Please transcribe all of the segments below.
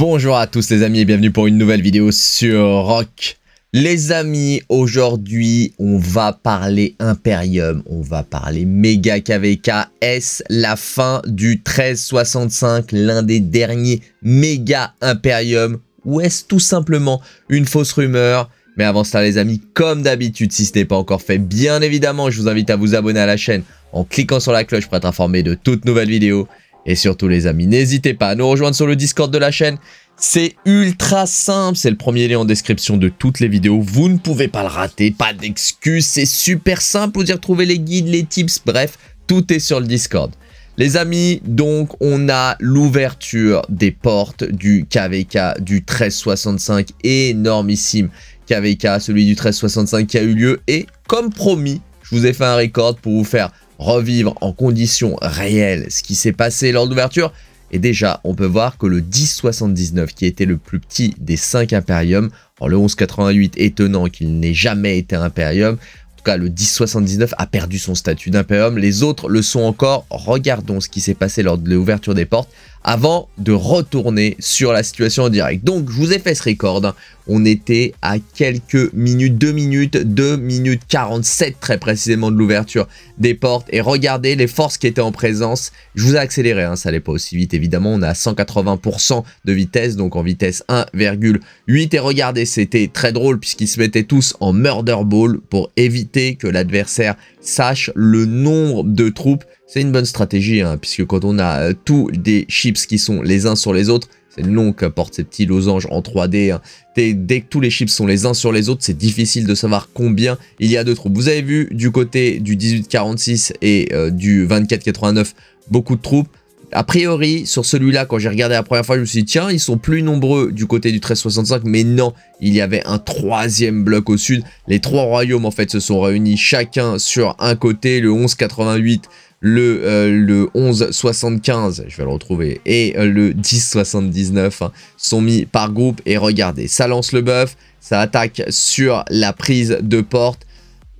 Bonjour à tous les amis et bienvenue pour une nouvelle vidéo sur Rock. Les amis, aujourd'hui on va parler Imperium, on va parler Mega KVK. Est-ce la fin du 1365, l'un des derniers Mega Imperium Ou est-ce tout simplement une fausse rumeur mais avant cela les amis, comme d'habitude, si ce n'est pas encore fait, bien évidemment, je vous invite à vous abonner à la chaîne en cliquant sur la cloche pour être informé de toutes nouvelles vidéos. Et surtout les amis, n'hésitez pas à nous rejoindre sur le Discord de la chaîne. C'est ultra simple, c'est le premier lien en description de toutes les vidéos, vous ne pouvez pas le rater, pas d'excuses, c'est super simple, vous y retrouvez les guides, les tips, bref, tout est sur le Discord. Les amis, donc on a l'ouverture des portes du KVK du 1365, énormissime KVK, celui du 1365 qui a eu lieu, et comme promis, je vous ai fait un record pour vous faire revivre en conditions réelles ce qui s'est passé lors de l'ouverture. Et déjà, on peut voir que le 1079, qui était le plus petit des 5 impériums en le 1188 étonnant qu'il n'ait jamais été Imperium, en tout cas le 1079 a perdu son statut d'impérium les autres le sont encore. Regardons ce qui s'est passé lors de l'ouverture des portes avant de retourner sur la situation en direct. Donc, je vous ai fait ce record. On était à quelques minutes, 2 minutes, 2 minutes 47 très précisément de l'ouverture des portes. Et regardez les forces qui étaient en présence. Je vous ai accéléré, hein, ça n'allait pas aussi vite évidemment. On est à 180% de vitesse, donc en vitesse 1,8. Et regardez, c'était très drôle puisqu'ils se mettaient tous en murder ball pour éviter que l'adversaire sache le nombre de troupes c'est une bonne stratégie, hein, puisque quand on a euh, tous des chips qui sont les uns sur les autres, c'est le nom qu'apportent ces petits losanges en 3D. Hein. Dès, que tous les chips sont les uns sur les autres, c'est difficile de savoir combien il y a de troupes. Vous avez vu du côté du 1846 et euh, du 2489, beaucoup de troupes. A priori, sur celui-là, quand j'ai regardé la première fois, je me suis dit, tiens, ils sont plus nombreux du côté du 1365, mais non, il y avait un troisième bloc au sud. Les trois royaumes, en fait, se sont réunis chacun sur un côté, le 1188 le, euh, le 1175, je vais le retrouver, et euh, le 10 79 hein, sont mis par groupe. Et regardez, ça lance le buff, ça attaque sur la prise de porte.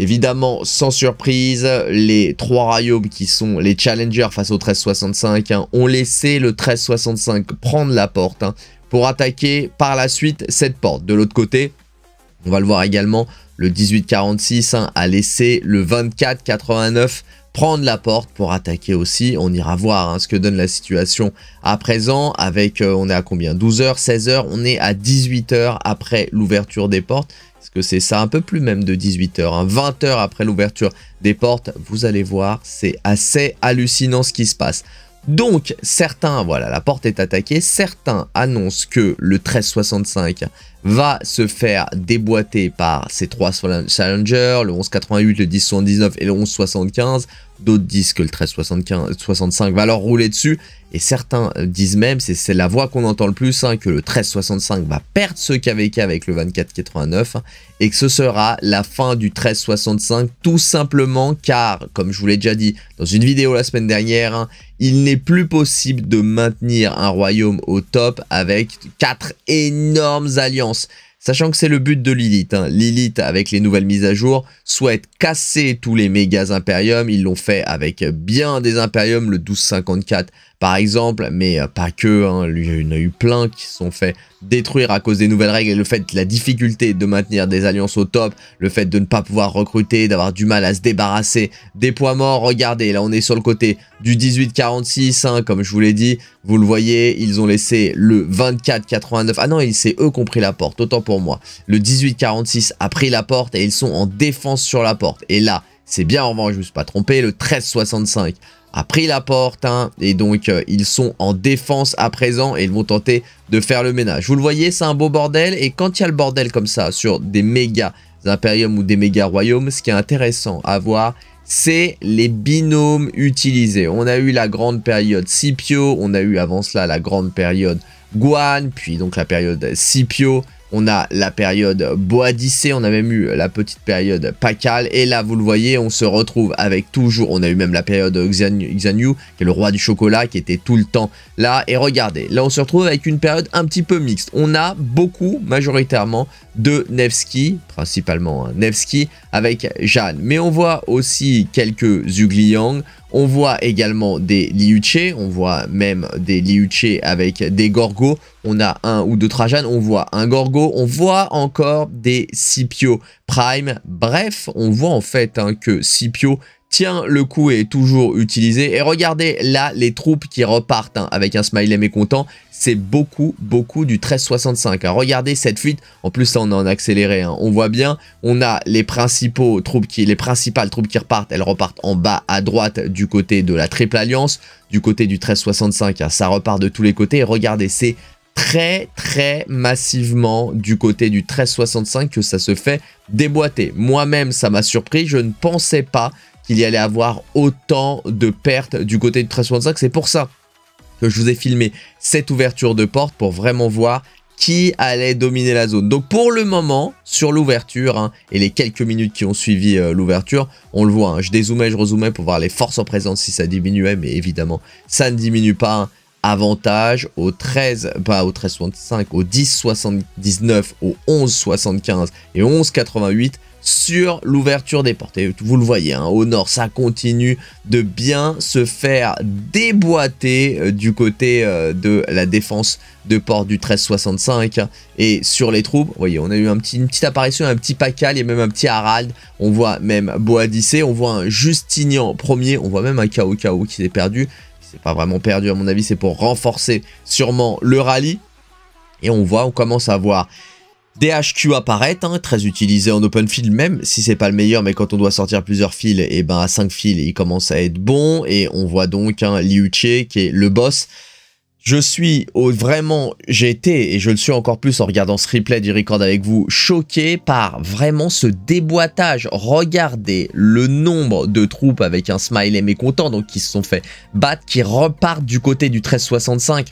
Évidemment, sans surprise, les trois royaumes qui sont les challengers face au 1365 65 hein, ont laissé le 1365 prendre la porte hein, pour attaquer par la suite cette porte. De l'autre côté, on va le voir également, le 18 46 a laissé le 2489 prendre la porte pour attaquer aussi. On ira voir hein, ce que donne la situation à présent avec, euh, on est à combien 12h, 16h, on est à 18h après l'ouverture des portes. Est-ce que c'est ça Un peu plus même de 18h, 20h hein après l'ouverture des portes. Vous allez voir, c'est assez hallucinant ce qui se passe. Donc, certains, voilà, la porte est attaquée, certains annoncent que le 1365 va se faire déboîter par ces trois challengers, le 1188, le 1079 et le 1175. D'autres disent que le 1365 va leur rouler dessus. Et certains disent même, c'est la voix qu'on entend le plus, hein, que le 1365 va perdre ce KVK avec le 2489 et que ce sera la fin du 1365 tout simplement car, comme je vous l'ai déjà dit dans une vidéo la semaine dernière, hein, il n'est plus possible de maintenir un royaume au top avec quatre énormes alliances Sachant que c'est le but de Lilith. Hein. Lilith, avec les nouvelles mises à jour, souhaite casser tous les méga impériums. Ils l'ont fait avec bien des impériums, Le 1254 par exemple, mais euh, pas que, hein, il y en a eu plein qui se sont fait détruire à cause des nouvelles règles, et le fait, la difficulté de maintenir des alliances au top, le fait de ne pas pouvoir recruter, d'avoir du mal à se débarrasser des poids morts, regardez, là on est sur le côté du 18-46, hein, comme je vous l'ai dit, vous le voyez, ils ont laissé le 24-89, ah non, c'est eux qui ont pris la porte, autant pour moi, le 18-46 a pris la porte et ils sont en défense sur la porte, et là, c'est bien en revanche, je ne me suis pas trompé, le 13-65 a pris la porte. Hein. et donc, euh, ils sont en défense à présent et ils vont tenter de faire le ménage. Vous le voyez, c'est un beau bordel. Et quand il y a le bordel comme ça sur des méga impériums ou des méga royaumes, ce qui est intéressant à voir, c'est les binômes utilisés. On a eu la grande période Scipio, on a eu avant cela la grande période Guan, puis donc la période Scipio, on a la période Boadicée, on a même eu la petite période Pacal, et là vous le voyez, on se retrouve avec toujours, on a eu même la période Xanyu, qui est le roi du chocolat, qui était tout le temps là, et regardez, là on se retrouve avec une période un petit peu mixte, on a beaucoup, majoritairement, de Nevsky, principalement hein, Nevsky, avec Jeanne, mais on voit aussi quelques Zugliang, on voit également des Liuche, on voit même des Liuche avec des Gorgos. on a un ou deux Trajan, on voit un Gorgo, on voit encore des Scipio Prime. Bref, on voit en fait hein, que Scipio Tiens, le coup est toujours utilisé. Et regardez là les troupes qui repartent hein, avec un smiley mécontent, c'est beaucoup beaucoup du 1365. Hein, regardez cette fuite, en plus on est en accéléré, hein. on voit bien, on a les principaux troupes qui, les principales troupes qui repartent, elles repartent en bas à droite du côté de la triple alliance, du côté du 1365, ça repart de tous les côtés. Et regardez, c'est très très massivement du côté du 1365 que ça se fait déboîter. Moi-même, ça m'a surpris, je ne pensais pas qu'il y allait avoir autant de pertes du côté du 1365. C'est pour ça que je vous ai filmé cette ouverture de porte pour vraiment voir qui allait dominer la zone. Donc pour le moment, sur l'ouverture hein, et les quelques minutes qui ont suivi euh, l'ouverture, on le voit, hein. je dézoomais, je rezoomais pour voir les forces en présence si ça diminuait, mais évidemment ça ne diminue pas. Hein avantage au 13, pas au 13,65, au 10,79, au 11,75 et 11,88 sur l'ouverture des portes. vous le voyez, hein, au nord, ça continue de bien se faire déboîter euh, du côté euh, de la défense de port du 1365. 65 et sur les troupes, vous voyez, on a eu une petite apparition, un petit Pacal, et même un petit Harald, on voit même Boadice, on voit un Justinian premier, on voit même un KOKO qui s'est perdu c'est pas vraiment perdu à mon avis, c'est pour renforcer sûrement le rallye. Et on voit, on commence à voir des HQ apparaître, hein, très utilisé en open field, même si c'est pas le meilleur, mais quand on doit sortir plusieurs fils, et eh ben à 5 fils, il commence à être bon, et on voit donc hein, Liu Che, qui est le boss, je suis vraiment, j'ai été, et je le suis encore plus en regardant ce replay du record avec vous, choqué par vraiment ce déboîtage. Regardez le nombre de troupes avec un smiley mécontent, donc qui se sont fait battre, qui repartent du côté du 1365.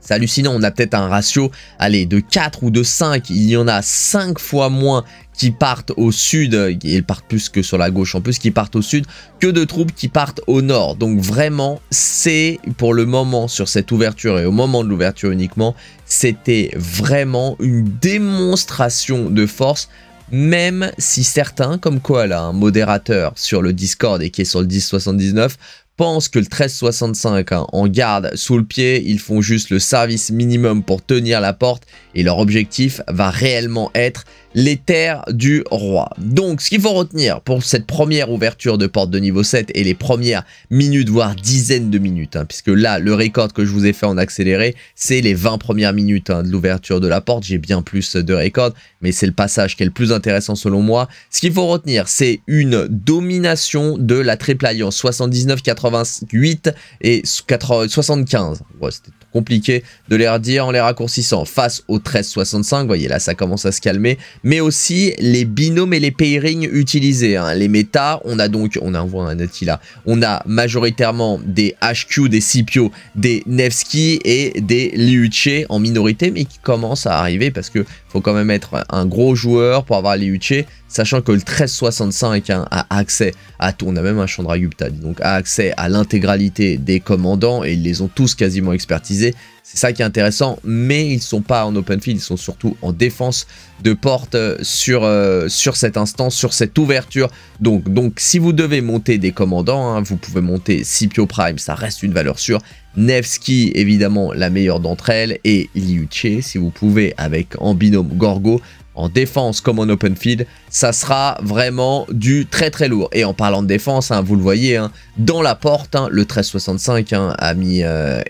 C'est hallucinant, on a peut-être un ratio allez, de 4 ou de 5, il y en a 5 fois moins qui partent au sud, euh, ils partent plus que sur la gauche en plus, qui partent au sud, que de troupes qui partent au nord. Donc vraiment, c'est pour le moment sur cette ouverture et au moment de l'ouverture uniquement, c'était vraiment une démonstration de force même si certains, comme quoi là, un modérateur sur le Discord et qui est sur le 1079, pensent que le 1365 hein, en garde sous le pied, ils font juste le service minimum pour tenir la porte et leur objectif va réellement être les terres du roi. Donc, ce qu'il faut retenir pour cette première ouverture de porte de niveau 7 et les premières minutes, voire dizaines de minutes, hein, puisque là, le record que je vous ai fait en accéléré, c'est les 20 premières minutes hein, de l'ouverture de la porte. J'ai bien plus de records, mais c'est le passage qui est le plus intéressant selon moi. Ce qu'il faut retenir, c'est une domination de la triple alliance 79, 88 et 75. Ouais, c'était compliqué de les redire en les raccourcissant. Face au 1365, voyez là, ça commence à se calmer. Mais aussi les binômes et les pairings utilisés. Hein. Les méta, on a donc, on a, on voit un là, on a majoritairement des HQ, des Scipio, des Nevsky et des Liuche en minorité, mais qui commencent à arriver parce que faut quand même être un gros joueur pour avoir Liuche, sachant que le 1365 hein, a accès à tout, on a même un Chandragupta, donc a accès à l'intégralité des commandants et ils les ont tous quasiment expertisés c'est ça qui est intéressant, mais ils sont pas en open field, ils sont surtout en défense de porte euh, sur, cette euh, sur sur cette ouverture. Donc, donc si vous devez monter des commandants, hein, vous pouvez monter Scipio Prime, ça reste une valeur sûre. Nevsky, évidemment, la meilleure d'entre elles, et Che, si vous pouvez, avec en binôme Gorgo, en défense comme en open field, ça sera vraiment du très très lourd. Et en parlant de défense, hein, vous le voyez, hein, dans la porte, hein, le 1365 a mis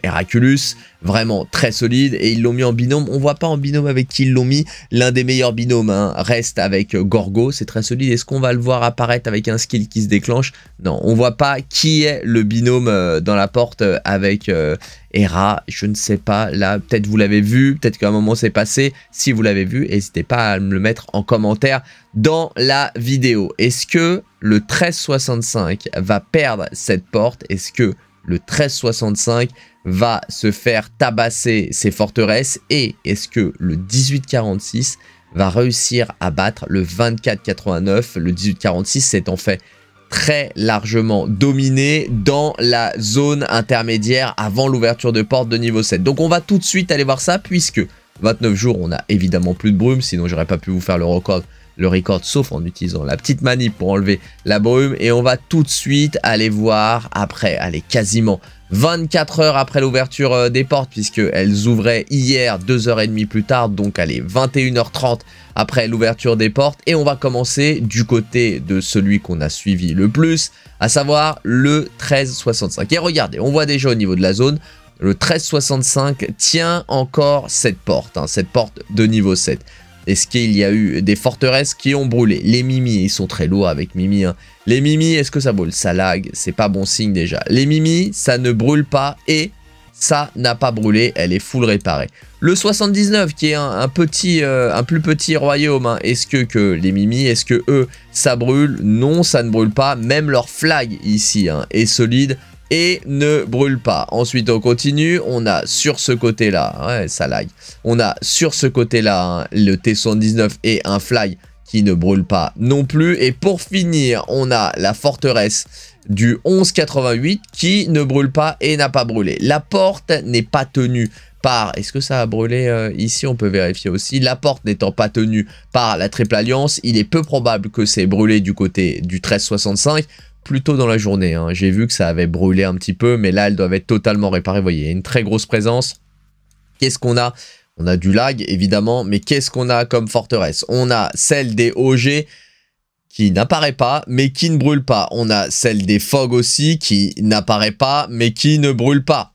Heraculus. Euh, vraiment très solide, et ils l'ont mis en binôme, on voit pas en binôme avec qui ils l'ont mis, l'un des meilleurs binômes reste avec Gorgo, c'est très solide, est-ce qu'on va le voir apparaître avec un skill qui se déclenche Non, on voit pas qui est le binôme euh, dans la porte euh, avec... Hera, je ne sais pas, là, peut-être vous l'avez vu, peut-être qu'à un moment c'est passé, si vous l'avez vu, n'hésitez pas à me le mettre en commentaire dans la vidéo. Est-ce que le 1365 va perdre cette porte Est-ce que le 1365 va se faire tabasser ses forteresses Et est-ce que le 1846 va réussir à battre le 2489 Le 1846 s'est en fait très largement dominé dans la zone intermédiaire avant l'ouverture de porte de niveau 7. Donc on va tout de suite aller voir ça puisque 29 jours on a évidemment plus de brume sinon j'aurais pas pu vous faire le record le record sauf en utilisant la petite manip pour enlever la brume et on va tout de suite aller voir après, allez quasiment 24 heures après l'ouverture euh, des portes puisqu'elles ouvraient hier 2h30 plus tard donc allez 21h30 après l'ouverture des portes et on va commencer du côté de celui qu'on a suivi le plus à savoir le 1365 et regardez on voit déjà au niveau de la zone le 1365 tient encore cette porte, hein, cette porte de niveau 7. Est-ce qu'il y a eu des forteresses qui ont brûlé Les Mimi, ils sont très lourds avec Mimi. Hein. Les Mimi, est-ce que ça brûle Ça lag, c'est pas bon signe déjà. Les Mimi, ça ne brûle pas et ça n'a pas brûlé, elle est full réparée. Le 79 qui est un, petit, euh, un plus petit royaume, hein, est-ce que, que, les Mimi, est-ce que eux, ça brûle Non, ça ne brûle pas, même leur flag ici hein, est solide, et ne brûle pas. Ensuite, on continue. On a sur ce côté-là, ouais, hein, ça lag. On a sur ce côté-là hein, le T-79 et un fly qui ne brûle pas non plus. Et pour finir, on a la forteresse du 1188 qui ne brûle pas et n'a pas brûlé. La porte n'est pas tenue par... Est-ce que ça a brûlé euh, ici On peut vérifier aussi. La porte n'étant pas tenue par la Triple Alliance, il est peu probable que c'est brûlé du côté du 1365 plus tôt dans la journée. Hein. J'ai vu que ça avait brûlé un petit peu, mais là, elles doivent être totalement réparée Vous voyez, une très grosse présence. Qu'est-ce qu'on a On a du lag, évidemment, mais qu'est-ce qu'on a comme forteresse On a celle des OG qui n'apparaît pas, mais qui ne brûle pas. On a celle des Fog aussi, qui n'apparaît pas, mais qui ne brûle pas.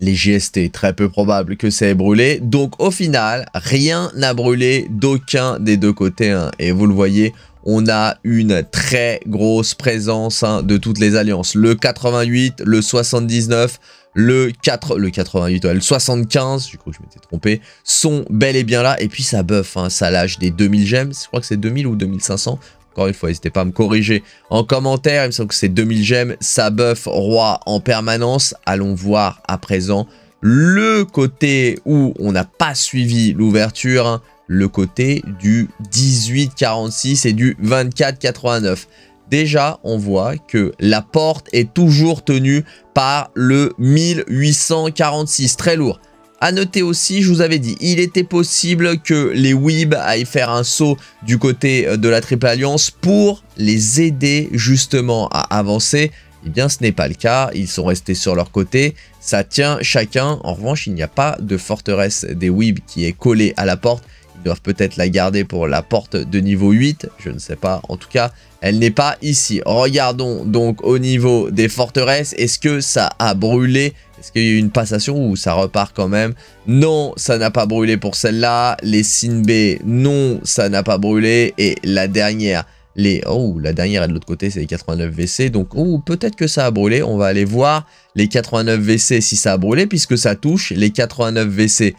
Les GST, très peu probable que ça ait brûlé. Donc au final, rien n'a brûlé d'aucun des deux côtés. Hein. Et vous le voyez, on a une très grosse présence hein, de toutes les alliances. Le 88, le 79, le 4, le 88, le 75, je crois que je m'étais trompé, sont bel et bien là. Et puis ça buff, hein, ça lâche des 2000 gemmes, je crois que c'est 2000 ou 2500. Encore une fois, n'hésitez pas à me corriger en commentaire, il me semble que c'est 2000 gemmes, ça buff roi en permanence. Allons voir à présent le côté où on n'a pas suivi l'ouverture, hein le côté du 18,46 et du 24,89. Déjà, on voit que la porte est toujours tenue par le 1846, très lourd. À noter aussi, je vous avais dit, il était possible que les WIB aillent faire un saut du côté euh, de la Triple Alliance pour les aider justement à avancer. Eh bien, ce n'est pas le cas, ils sont restés sur leur côté, ça tient chacun. En revanche, il n'y a pas de forteresse des Wib qui est collée à la porte, doivent peut-être la garder pour la porte de niveau 8, je ne sais pas. En tout cas, elle n'est pas ici. Regardons donc au niveau des forteresses. Est-ce que ça a brûlé Est-ce qu'il y a eu une passation ou ça repart quand même Non, ça n'a pas brûlé pour celle-là. Les B, non, ça n'a pas brûlé. Et la dernière, les... Oh, la dernière est de l'autre côté, c'est les 89 VC. Donc, ou oh, peut-être que ça a brûlé. On va aller voir les 89 VC si ça a brûlé, puisque ça touche les 89 VC.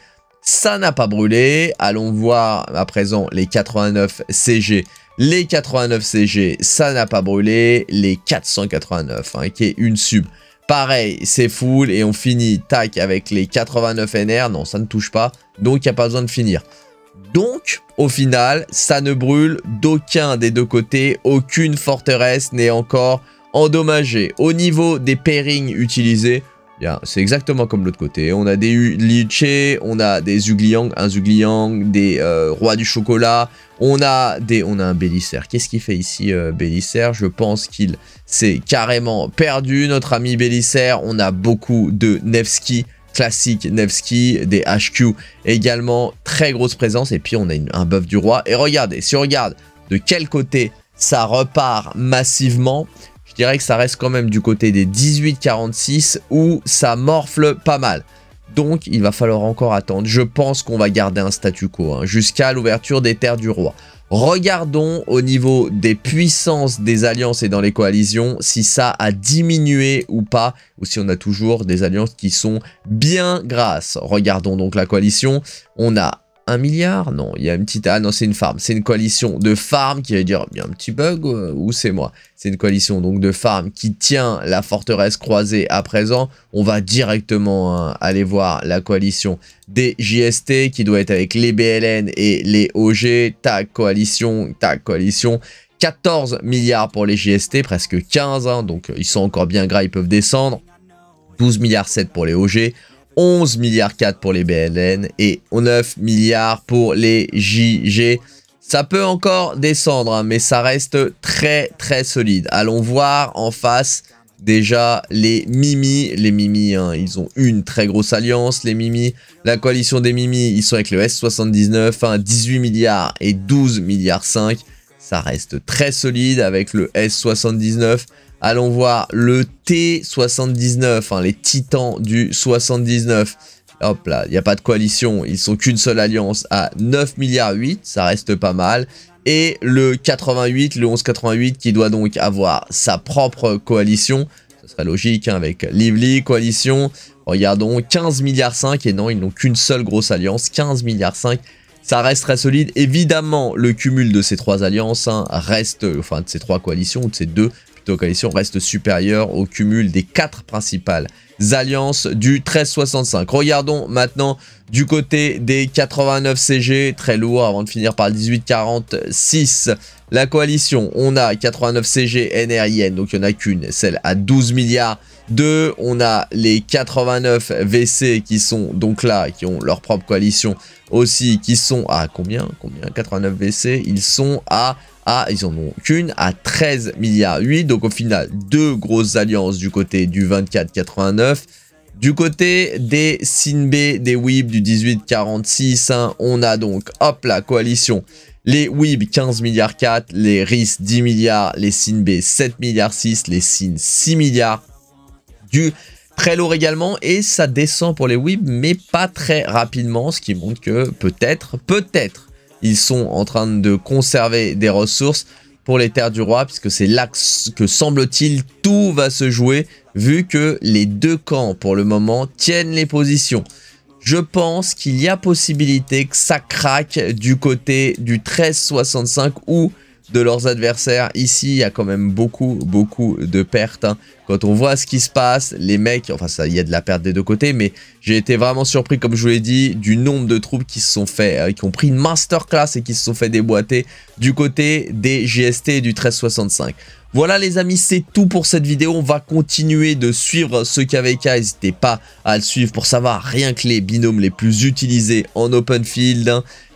Ça n'a pas brûlé. Allons voir à présent les 89 CG. Les 89 CG, ça n'a pas brûlé. Les 489, hein, qui est une sub. Pareil, c'est full et on finit, tac, avec les 89 NR. Non, ça ne touche pas, donc il n'y a pas besoin de finir. Donc, au final, ça ne brûle d'aucun des deux côtés. Aucune forteresse n'est encore endommagée. Au niveau des pairings utilisés, c'est exactement comme l'autre côté. On a des Liche, on a des Zugliang, un Zugliang, des euh, Rois du Chocolat, on a des, on a un Bélissaire. Qu'est-ce qu'il fait ici, euh, Je pense qu'il s'est carrément perdu, notre ami Bélissaire. On a beaucoup de Nevsky, classique Nevsky, des HQ également, très grosse présence. Et puis, on a un buff du Roi. Et regardez, si on regarde de quel côté ça repart massivement, dirais que ça reste quand même du côté des 18-46 où ça morfle pas mal. Donc il va falloir encore attendre. Je pense qu'on va garder un statu quo hein, jusqu'à l'ouverture des terres du roi. Regardons au niveau des puissances des alliances et dans les coalitions si ça a diminué ou pas ou si on a toujours des alliances qui sont bien grasses. Regardons donc la coalition. On a un milliard Non, il y a une petite... Ah non, c'est une farm. C'est une coalition de farm qui va dire, y a un petit bug euh, ou c'est moi C'est une coalition donc de farm qui tient la forteresse croisée à présent. On va directement euh, aller voir la coalition des JST qui doit être avec les BLN et les OG. Ta coalition, ta coalition. 14 milliards pour les JST, presque 15, hein. donc euh, ils sont encore bien gras, ils peuvent descendre. 12 milliards 7 pour les OG. 11 milliards 4 pour les BLN et 9 milliards pour les JG. Ça peut encore descendre, hein, mais ça reste très très solide. Allons voir en face déjà les Mimi. Les Mimi, hein, ils ont une très grosse alliance, les Mimi. La coalition des Mimi, ils sont avec le S79, 18 hein, milliards et 12 milliards 5. Ça reste très solide avec le S79 Allons voir le T79, hein, les titans du 79. Hop là, il n'y a pas de coalition, ils sont qu'une seule alliance à 9 milliards 8, ça reste pas mal. Et le 88, le 1188 qui doit donc avoir sa propre coalition. Ce serait logique hein, avec Lively, coalition. Regardons, 15 milliards 5 et non, ils n'ont qu'une seule grosse alliance, 15 milliards 5 ça reste très solide. Évidemment, le cumul de ces trois alliances hein, reste, enfin de ces trois coalitions ou de ces deux coalition reste supérieure au cumul des quatre principales alliances du 1365. Regardons maintenant du côté des 89 CG, très lourd avant de finir par le 1846. La coalition, on a 89 CG NRIN, donc il n'y en a qu'une, celle à 12 milliards. de on a les 89 VC qui sont donc là, qui ont leur propre coalition aussi, qui sont à combien Combien 89 VC Ils sont à ah, ils en ont qu'une, à 13 milliards 8. Donc au final, deux grosses alliances du côté du 24,89. Du côté des SINB, des WIB du 1846, 46 hein, on a donc, hop, la coalition. Les WIB 15 milliards 4, les RIS 10 milliards, les SINB 7 milliards 6, les SIN 6 milliards. Du très lourd également et ça descend pour les WIB mais pas très rapidement, ce qui montre que peut-être, peut-être ils sont en train de conserver des ressources pour les terres du roi, puisque c'est là que semble-t-il tout va se jouer, vu que les deux camps pour le moment tiennent les positions. Je pense qu'il y a possibilité que ça craque du côté du 1365 ou de leurs adversaires. Ici, il y a quand même beaucoup, beaucoup de pertes. Hein. Quand on voit ce qui se passe, les mecs, enfin ça, il y a de la perte des deux côtés, mais j'ai été vraiment surpris, comme je vous l'ai dit, du nombre de troupes qui se sont fait, euh, qui ont pris une masterclass et qui se sont fait déboîter du côté des GST et du 1365. Voilà les amis, c'est tout pour cette vidéo. On va continuer de suivre ce KVK. N'hésitez pas à le suivre pour savoir rien que les binômes les plus utilisés en open field. Hein.